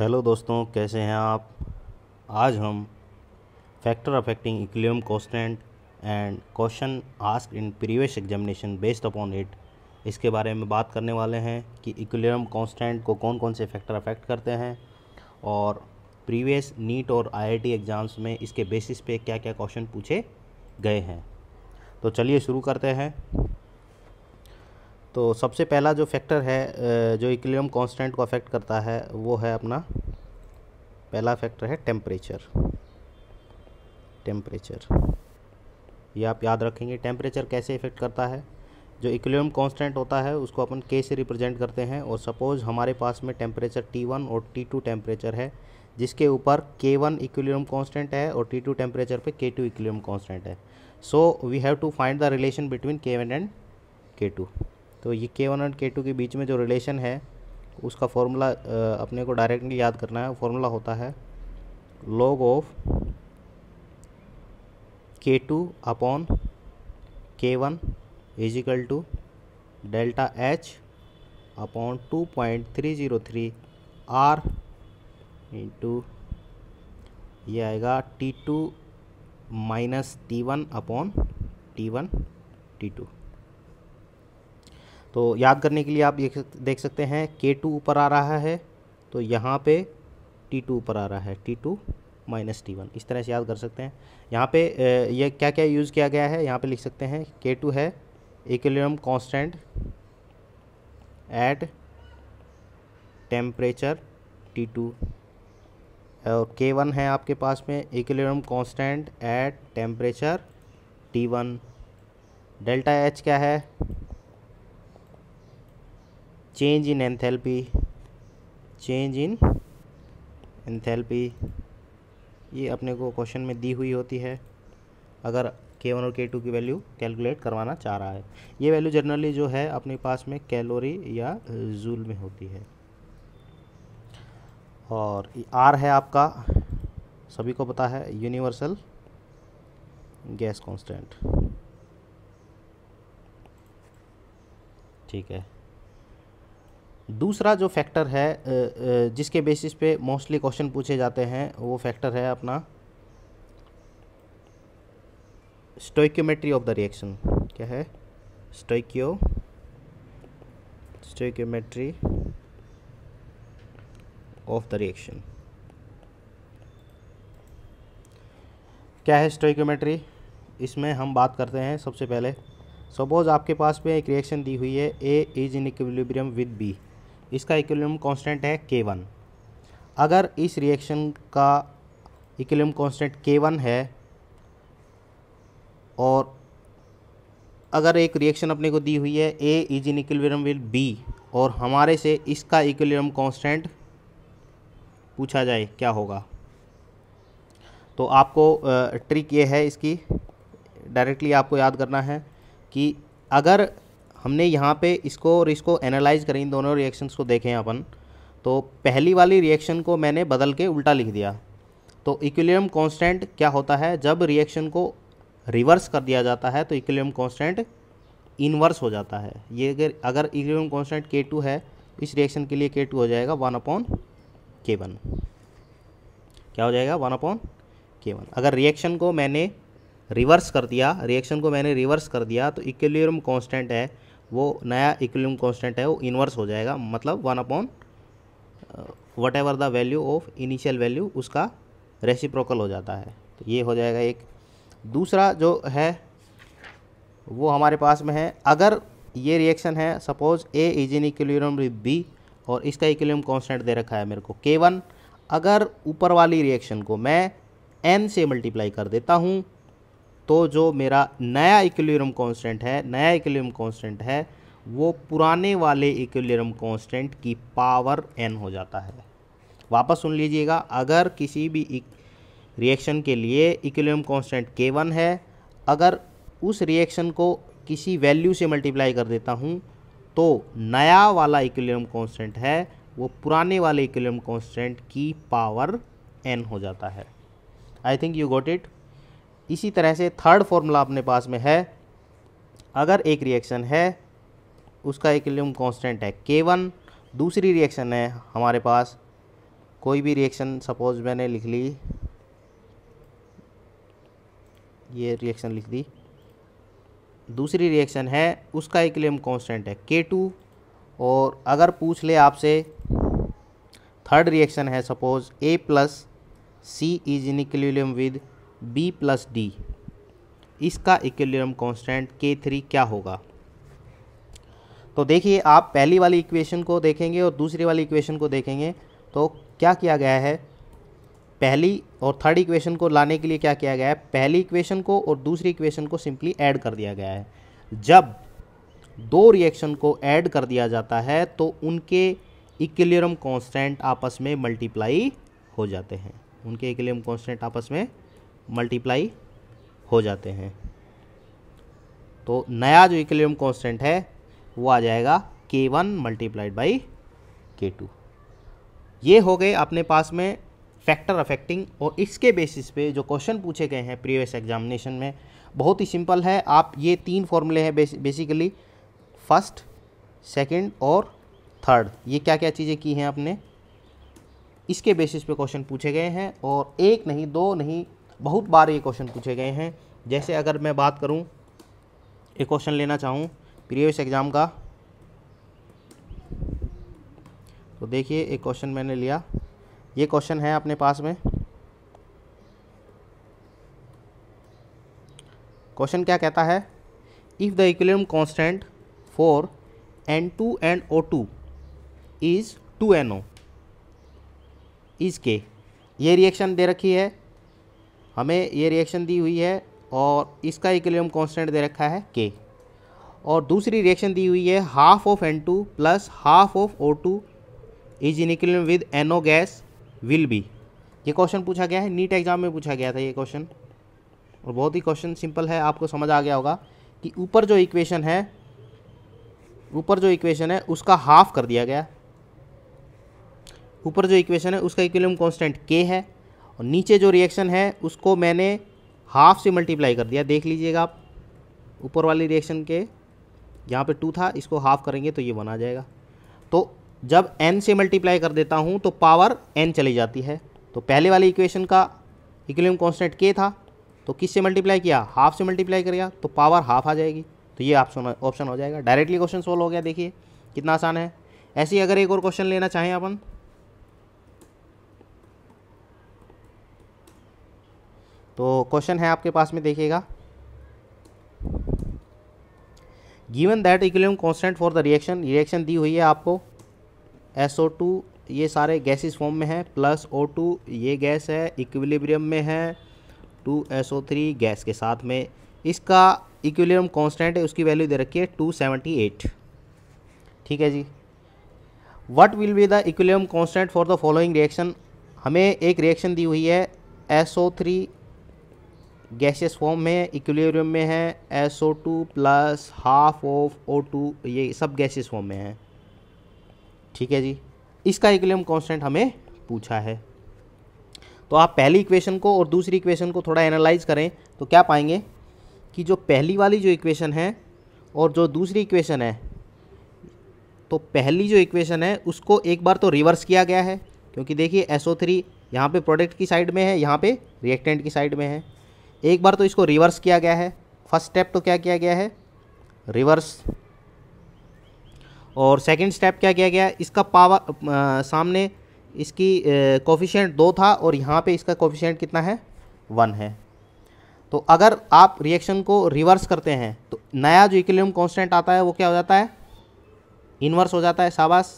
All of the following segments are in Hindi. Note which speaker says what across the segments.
Speaker 1: हेलो दोस्तों कैसे हैं आप आज हम factor affecting equilibrium constant and question ask in previous examination based upon it इसके बारे में बात करने वाले हैं कि इक्लियम कॉन्स्टेंट को कौन कौन से फैक्टर अफेक्ट करते हैं और प्रीवियस नीट और आईआईटी एग्ज़ाम्स में इसके बेसिस पे क्या क्या क्वेश्चन पूछे गए हैं तो चलिए शुरू करते हैं तो सबसे पहला जो फैक्टर है जो इक्विलिब्रियम कांस्टेंट को अफेक्ट करता है वो है अपना पहला फैक्टर है टेम्परेचर टेम्परेचर ये आप याद रखेंगे टेम्परेचर कैसे इफेक्ट करता है जो इक्विलिब्रियम कांस्टेंट होता है उसको अपन के से रिप्रेजेंट करते हैं और सपोज हमारे पास में टेम्परेचर T1 और T2 टेम्परेचर है जिसके ऊपर K1 वन इक्विलिब्रियम कांस्टेंट है और T2 टेम्परेचर पे K2 टू इक्विलिब्रियम कांस्टेंट है so we have to find the relation between K1 and K2 तो ये के वन एंड के टू के बीच में जो रिलेशन है उसका फॉर्मूला अपने को डायरेक्टली याद करना है फॉर्मूला होता है log of K two upon K one is equal to delta H upon two point three zero three R into ये आएगा T two minus T one upon T one T two तो याद करने के लिए आप ये देख सकते हैं के टू ऊपर आ रहा है तो यहाँ पे टी टू ऊपर आ रहा है T two minus T one इस तरह से याद कर सकते हैं यहाँ पे ये क्या क्या यूज़ किया गया है यहाँ पे लिख सकते हैं के टू है equilibrium constant at temperature T two और के वन है आपके पास में equilibrium constant at temperature T one delta H क्या है change in enthalpy change in enthalpy ये अपने को क्वेश्चन में दी हुई होती है अगर के वन और के टू की वैल्यू कैलकुलेट करवाना चाह रहा है ये वैल्यू जनरली जो है अपने पास में कैलोरी या जूल में होती है और आर है आपका सभी को पता है यूनिवर्सल गैस कांस्टेंट ठीक है दूसरा जो फैक्टर है जिसके बेसिस पे मोस्टली क्वेश्चन पूछे जाते हैं वो फैक्टर है अपना स्टोक्योमेट्री ऑफ द रिएक्शन क्या है स्टोक्यो स्टोक्योमेट्री ऑफ द रिएक्शन क्या है स्टोक्योमेट्री इसमें हम बात करते हैं सबसे पहले सपोज़ आपके पास में एक रिएक्शन दी हुई है A is in equilibrium with B इसका इक्विलियम कांस्टेंट है के वन अगर इस रिएक्शन का इक्विलिब्रियम कांस्टेंट के वन है और अगर एक रिएक्शन अपने को दी हुई है A is in equilibrium with B और हमारे से इसका इक्विलिब्रियम कांस्टेंट पूछा जाए क्या होगा तो आपको ट्रिक ये है इसकी डायरेक्टली आपको याद करना है कि अगर हमने यहाँ पे इसको और इसको एनालाइज करें इन दोनों रिएक्शंस को देखें अपन तो पहली वाली रिएक्शन को मैंने बदल के उल्टा लिख दिया तो इक्विलियम कांस्टेंट क्या होता है जब रिएक्शन को रिवर्स कर दिया जाता है तो इक्विलियम कांस्टेंट इनवर्स हो जाता है ये अगर अगर इक्विलियम कॉन्सटेंट के टू है तो इस रिएक्शन के लिए के टू हो जाएगा वन अपॉन के वन क्या हो जाएगा वन अपॉन के वन अगर रिएक्शन को मैंने रिवर्स कर दिया रिएक्शन को मैंने रिवर्स कर दिया तो इक्विलियम कांस्टेंट है वो नया इक्विलिब्रियम कांस्टेंट है वो इन्वर्स हो जाएगा मतलब one upon whatever the value of initial value उसका रेसिप्रोकल हो जाता है तो ये हो जाएगा एक दूसरा जो है वो हमारे पास में है अगर ये रिएक्शन है suppose A is in equilibrium B और इसका इक्विलिब्रियम कांस्टेंट दे रखा है मेरे को के वन अगर ऊपर वाली रिएक्शन को मैं एन से मल्टीप्लाई कर देता हूँ तो जो मेरा नया इक्वलियरम कांस्टेंट है नया इक्वलियरम कांस्टेंट है वो पुराने वाले इक्वलियरम कांस्टेंट की पावर एन हो जाता है वापस सुन लीजिएगा अगर किसी भी रिएक्शन के लिए इक्वलियरम कांस्टेंट के वन है अगर उस रिएक्शन को किसी वैल्यू से मल्टीप्लाई कर देता हूँ तो नया वाला इक्वलियरम कांस्टेंट है वो पुराने वाले इक्वलियम कांस्टेंट की पावर एन हो जाता है I think you got it इसी तरह से थर्ड फॉर्मूला अपने पास में है अगर एक रिएक्शन है उसका एक कांस्टेंट है के वन दूसरी रिएक्शन है हमारे पास कोई भी रिएक्शन सपोज मैंने लिख ली ये रिएक्शन लिख दी दूसरी रिएक्शन है उसका एक कांस्टेंट है के टू और अगर पूछ ले आपसे थर्ड रिएक्शन है suppose A plus C is in equilibrium with B plus D इसका इक्विलिब्रियम कांस्टेंट के थ्री क्या होगा तो देखिए आप पहली वाली इक्वेशन को देखेंगे और दूसरी वाली इक्वेशन को देखेंगे तो क्या किया गया है पहली और थर्ड इक्वेशन को लाने के लिए क्या किया गया है पहली इक्वेशन को और दूसरी इक्वेशन को सिंपली ऐड कर दिया गया है जब दो रिएक्शन को ऐड कर दिया जाता है तो उनके इक्विलिब्रियम कांस्टेंट आपस में मल्टीप्लाई हो जाते हैं उनके इक्विलिब्रियम कांस्टेंट आपस में मल्टीप्लाई हो जाते हैं तो नया जो इक्विलिब्रियम कांस्टेंट है वो आ जाएगा K one multiplied by K two ये हो गए अपने पास में फैक्टर अफेक्टिंग और इसके बेसिस पे जो क्वेश्चन पूछे गए हैं प्रीवियस एग्जामिनेशन में बहुत ही सिंपल है आप ये तीन फॉर्मूले हैं बेसिकली फर्स्ट सेकंड और थर्ड ये क्या क्या चीज़ें की हैं आपने इसके बेसिस पे क्वेश्चन पूछे गए हैं और एक नहीं दो नहीं बहुत बार ये क्वेश्चन पूछे गए हैं जैसे अगर मैं बात करूँ एक क्वेश्चन लेना चाहूँ प्रीवियस एग्ज़ाम का तो देखिए एक क्वेश्चन मैंने लिया ये क्वेश्चन है अपने पास में क्वेश्चन क्या कहता है if the equilibrium constant for N two and O two is two N O is K ये रिएक्शन दे रखी है हमें ये रिएक्शन दी हुई है और इसका इक्वेलियम कांस्टेंट दे रखा है के और दूसरी रिएक्शन दी हुई है half of N two plus half of O two is in equilibrium with N O gas will be ये क्वेश्चन पूछा गया है नीट एग्जाम में पूछा गया था ये क्वेश्चन और बहुत ही क्वेश्चन सिंपल है आपको समझ आ गया होगा कि ऊपर जो इक्वेशन है ऊपर जो इक्वेशन है उसका हाफ कर दिया गया ऊपर जो इक्वेशन है उसका इक्वेलियम कॉन्स्टेंट के है और नीचे जो रिएक्शन है उसको मैंने हाफ से मल्टीप्लाई कर दिया देख लीजिएगा आप ऊपर वाली रिएक्शन के यहाँ पे टू था इसको हाफ करेंगे तो ये वन आ जाएगा तो जब एन से मल्टीप्लाई कर देता हूँ तो पावर एन चली जाती है तो पहले वाली इक्वेशन का इक्विलियम कॉन्सटेंट के था तो किस से मल्टीप्लाई किया हाफ से मल्टीप्लाई करेगा तो पावर हाफ आ जाएगी तो ये ऑप्शन ऑप्शन हो जाएगा डायरेक्टली क्वेश्चन सोल्व हो गया देखिए कितना आसान है ऐसे ही अगर एक और क्वेश्चन लेना चाहें अपन तो क्वेश्चन है आपके पास में देखिएगा given that equilibrium constant for the reaction reaction दी हुई है आपको SO2 ये सारे गैसेस फॉर्म में है प्लस O2 ये गैस है इक्विलिब्रियम में है two S O three gas के साथ में इसका इक्विलियम कांस्टेंट है उसकी वैल्यू दे रखी है टू सेवेंटी एट ठीक है जी what will be the equilibrium constant for the following reaction हमें एक रिएक्शन दी हुई है S O three gaseous form में इक्वेरियम में है S O two plus half of O two ये सब गैसियस फॉर्म में है ठीक है जी इसका इक्वेरियम कांस्टेंट हमें पूछा है तो आप पहली इक्वेशन को और दूसरी इक्वेशन को थोड़ा एनालाइज करें तो क्या पाएंगे कि जो पहली वाली जो इक्वेशन है और जो दूसरी इक्वेशन है तो पहली जो इक्वेशन है उसको एक बार तो रिवर्स किया गया है क्योंकि देखिए एस ओ थ्री यहाँ पर प्रोडक्ट की साइड में है यहाँ पे रिएक्टेंट की साइड में है एक बार तो इसको रिवर्स किया गया है फर्स्ट स्टेप तो क्या किया गया है रिवर्स और सेकंड स्टेप क्या किया गया इसका पावर आ, सामने इसकी कोफिशेंट दो था और यहाँ पे इसका कोफिशेंट कितना है वन है तो अगर आप रिएक्शन को रिवर्स करते हैं तो नया जो इक्लियम कांस्टेंट आता है वो क्या हो जाता है इन्वर्स हो जाता है शाबाश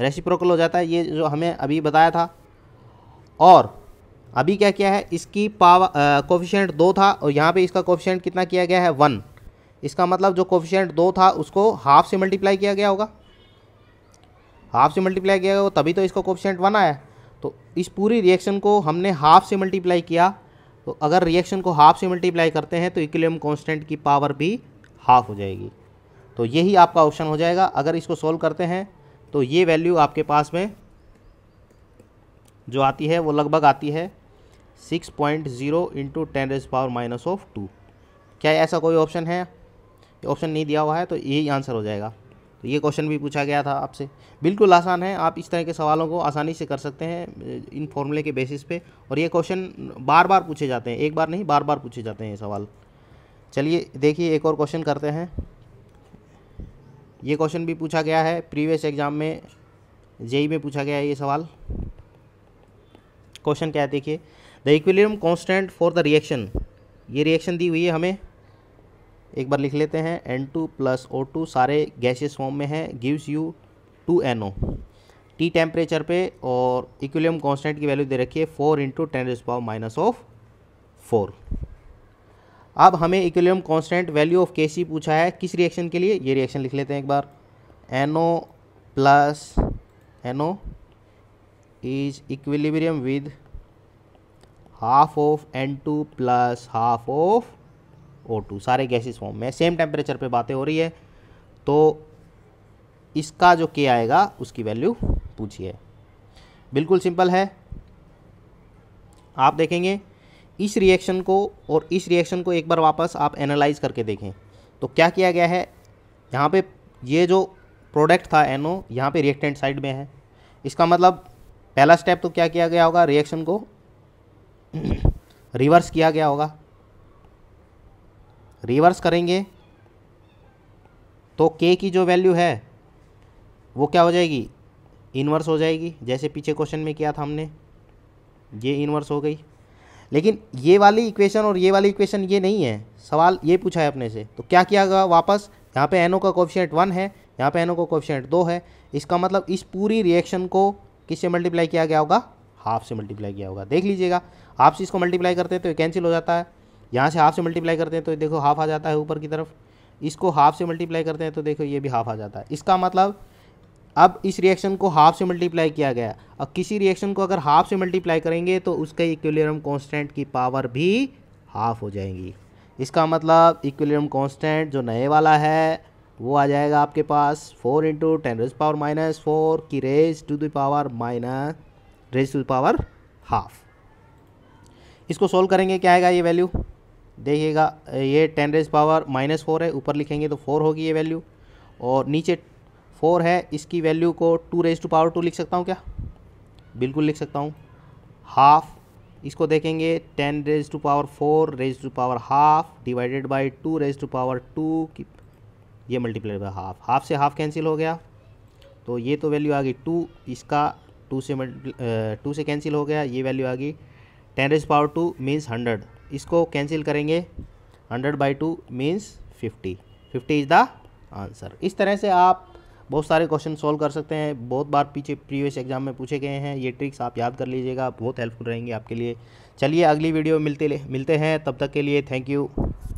Speaker 1: रेसिप्रोकल हो जाता है ये जो हमें अभी बताया था और अभी क्या किया है इसकी पावर कोफिशेंट दो था और यहाँ पे इसका कोफिशेंट कितना किया गया है वन इसका मतलब जो कोफिशेंट दो था उसको हाफ से मल्टीप्लाई किया गया होगा हाफ से मल्टीप्लाई किया गया तभी तो इसका कोफिशेंट वन आया तो इस पूरी रिएक्शन को हमने हाफ से मल्टीप्लाई किया तो अगर रिएक्शन को हाफ से मल्टीप्लाई करते हैं तो इक्वलियम कॉन्स्टेंट की पावर भी हाफ हो जाएगी तो यही आपका ऑप्शन हो जाएगा अगर इसको सोल्व करते हैं तो ये वैल्यू आपके पास में जो आती है वो लगभग आती है six point zero into ten raise power minus of two क्या ऐसा कोई ऑप्शन है ऑप्शन नहीं दिया हुआ है तो यही आंसर हो जाएगा तो ये क्वेश्चन भी पूछा गया था आपसे बिल्कुल आसान है आप इस तरह के सवालों को आसानी से कर सकते हैं इन फॉर्मूले के बेसिस पे और ये क्वेश्चन बार बार पूछे जाते हैं एक बार नहीं बार बार पूछे जाते हैं ये सवाल चलिए देखिए एक और क्वेश्चन करते हैं ये क्वेश्चन भी पूछा गया है प्रीवियस एग्जाम में जेई में पूछा गया है ये सवाल क्वेश्चन क्या है देखिए the equilibrium constant for the reaction ये रिएक्शन दी हुई है हमें एक बार लिख लेते हैं N two plus O two सारे गैसेस फॉर्म में है gives you two N O T temperature पे और इक्विलियम कॉन्स्टेंट की वैल्यू दे रखी है four into ten raise power minus of four अब हमें इक्विलियम कॉन्स्टेंट वैल्यू ऑफ के सी पूछा है किस रिएक्शन के लिए ये रिएक्शन लिख लेते हैं एक बार N O plus N O is equilibrium with half of N two plus half of O two सारे गैसेस फॉर्म में सेम टेम्परेचर पे बातें हो रही है तो इसका जो के आएगा उसकी वैल्यू पूछिए बिल्कुल सिंपल है आप देखेंगे इस रिएक्शन को और इस रिएक्शन को एक बार वापस आप एनालाइज करके देखें तो क्या किया गया है यहाँ पे ये जो प्रोडक्ट था एनओ यहाँ पे रिएक्टेंट साइड में है इसका मतलब पहला स्टेप तो क्या किया गया होगा रिएक्शन को रिवर्स किया गया होगा रिवर्स करेंगे तो के की जो वैल्यू है वो क्या हो जाएगी इन्वर्स हो जाएगी जैसे पीछे क्वेश्चन में किया था हमने ये इन्वर्स हो गई लेकिन ये वाली इक्वेशन और ये वाली इक्वेशन ये नहीं है सवाल ये पूछा है अपने से तो क्या किया गया वापस यहाँ पे एनओ का कोफिशेंट वन है यहाँ पे एनओ का कोफिशेंट दो है इसका मतलब इस पूरी रिएक्शन को किससे मल्टीप्लाई किया गया होगा हाफ से मल्टीप्लाई किया होगा देख लीजिएगा हाफ से इसको मल्टीप्लाई करते हैं तो कैंसिल हो जाता है यहाँ से हाफ से मल्टीप्लाई करते हैं तो देखो हाफ आ जाता है ऊपर की तरफ इसको हाफ से मल्टीप्लाई करते हैं तो देखो ये भी हाफ आ जाता है इसका मतलब अब इस रिएक्शन को हाफ से मल्टीप्लाई किया गया और किसी रिएक्शन को अगर हाफ से मल्टीप्लाई करेंगे तो उसके इक्विलियम कॉन्स्टेंट की पावर भी हाफ हो जाएगी इसका मतलब इक्विलियम कॉन्स्टेंट जो नए वाला है वो आ जाएगा आपके पास four into ten raise power minus four की raise to the power minus raise to the power half इसको सोल्व करेंगे क्या आएगा ये वैल्यू देखिएगा ये ten raise power minus four है ऊपर लिखेंगे तो फोर होगी ये वैल्यू और नीचे फोर है इसकी वैल्यू को two raise to power two लिख सकता हूँ क्या बिल्कुल लिख सकता हूँ हाफ इसको देखेंगे ten raise to power four raise to power half divided by two raise to power two की ये मल्टीप्लाई बाई हाफ हाफ से हाफ कैंसिल हो गया तो ये तो वैल्यू आ गई टू इसका टू से टू से कैंसिल हो गया ये वैल्यू आ गई ten raise power two means hundred इसको कैंसिल करेंगे hundred by two means fifty fifty is the answer इस तरह से आप बहुत सारे क्वेश्चन सॉल्व कर सकते हैं बहुत बार पीछे प्रीवियस एग्जाम में पूछे गए हैं ये ट्रिक्स आप याद कर लीजिएगा बहुत हेल्पफुल रहेंगे आपके लिए चलिए अगली वीडियो मिलते मिलते हैं तब तक के लिए थैंक यू